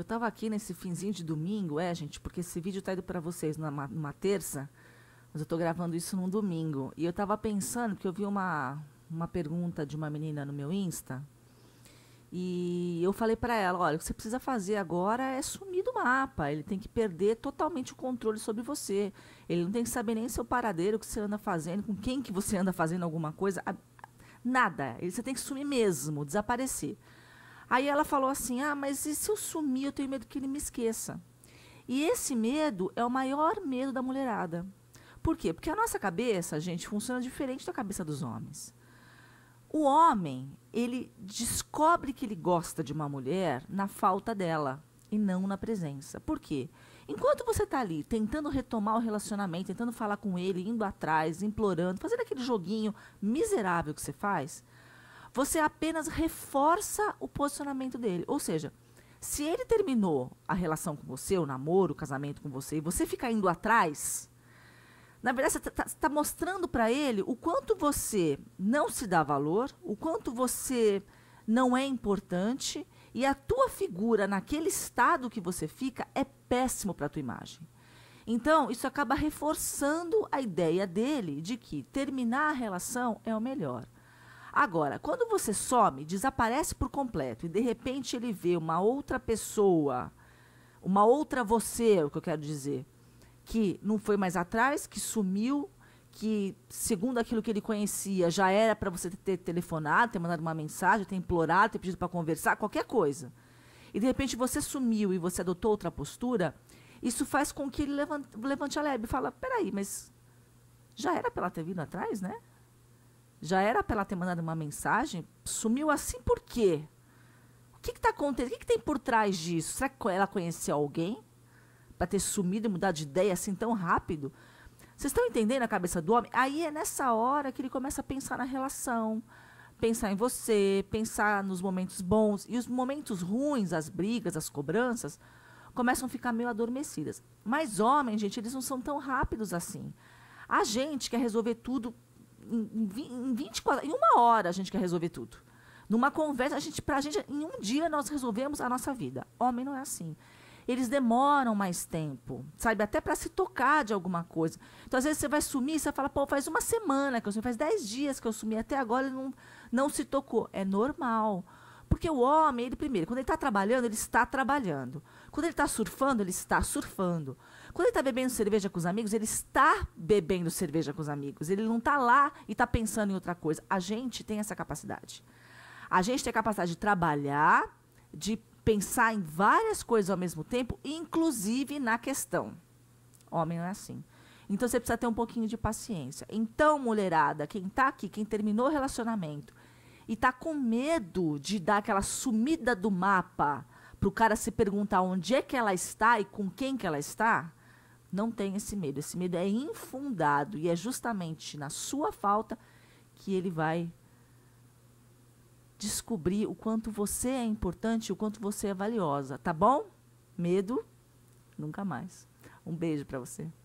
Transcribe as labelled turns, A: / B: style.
A: Eu estava aqui nesse finzinho de domingo, é, gente, porque esse vídeo está indo para vocês numa, numa, terça, mas eu estou gravando isso num domingo. E eu estava pensando, porque eu vi uma, uma pergunta de uma menina no meu Insta, e eu falei para ela, olha, o que você precisa fazer agora é sumir do mapa. Ele tem que perder totalmente o controle sobre você. Ele não tem que saber nem seu paradeiro, o que você anda fazendo, com quem que você anda fazendo alguma coisa, nada. Ele você tem que sumir mesmo, desaparecer. Aí ela falou assim: ah, mas e se eu sumir, eu tenho medo que ele me esqueça. E esse medo é o maior medo da mulherada. Por quê? Porque a nossa cabeça, gente, funciona diferente da cabeça dos homens. O homem, ele descobre que ele gosta de uma mulher na falta dela e não na presença. Por quê? Enquanto você está ali tentando retomar o relacionamento, tentando falar com ele, indo atrás, implorando, fazendo aquele joguinho miserável que você faz, você apenas reforça o posicionamento dele. Ou seja, se ele terminou a relação com você, o namoro, o casamento com você, e você fica indo atrás, na verdade, você está tá mostrando para ele o quanto você não se dá valor, o quanto você não é importante, e a tua figura naquele estado que você fica é péssimo para a tua imagem. Então, isso acaba reforçando a ideia dele de que terminar a relação é o melhor. Agora, quando você some, desaparece por completo e de repente ele vê uma outra pessoa, uma outra você, é o que eu quero dizer, que não foi mais atrás, que sumiu, que segundo aquilo que ele conhecia já era para você ter telefonado, ter mandado uma mensagem, ter implorado, ter pedido para conversar, qualquer coisa. E de repente você sumiu e você adotou outra postura, isso faz com que ele levante, levante a lebre e fala: peraí, mas já era para ela ter vindo atrás, né? Já era para ela ter mandado uma mensagem? Sumiu assim por quê? O que está acontecendo? O que, que, tem por trás disso? Será que ela conheceu alguém? Para ter sumido e mudado de ideia assim tão rápido? Vocês estão entendendo a cabeça do homem? Aí é nessa hora que ele começa a pensar na relação, pensar em você, pensar nos momentos bons. E os momentos ruins, as brigas, as cobranças, começam a ficar meio adormecidas. Mas homens, gente, eles não são tão rápidos assim. A gente quer resolver tudo em 24, em uma hora a gente quer resolver tudo. Numa conversa, a gente, pra gente, em um dia nós resolvemos a nossa vida. Homem não é assim. Eles demoram mais tempo, sabe? Até para se tocar de alguma coisa. Então, às vezes, você vai sumir, você fala, pô, faz uma semana que eu sumi, faz dez dias que eu sumi, até agora ele não, não se tocou. É normal. Porque o homem, ele primeiro, quando ele está trabalhando, ele está trabalhando. Quando ele está surfando, ele está surfando. Quando ele está bebendo cerveja com os amigos, ele está bebendo cerveja com os amigos. Ele não está lá e está pensando em outra coisa. A gente tem essa capacidade. A gente tem a capacidade de trabalhar, de pensar em várias coisas ao mesmo tempo, inclusive na questão. Homem não é assim. Então você precisa ter um pouquinho de paciência. Então, mulherada, quem está aqui, quem terminou o relacionamento e tá com medo de dar aquela sumida do mapa para o cara se perguntar onde é que ela está e com quem que ela está, não tem esse medo. Esse medo é infundado e é justamente na sua falta que ele vai descobrir o quanto você é importante, o quanto você é valiosa, tá bom? Medo nunca mais. Um beijo para você.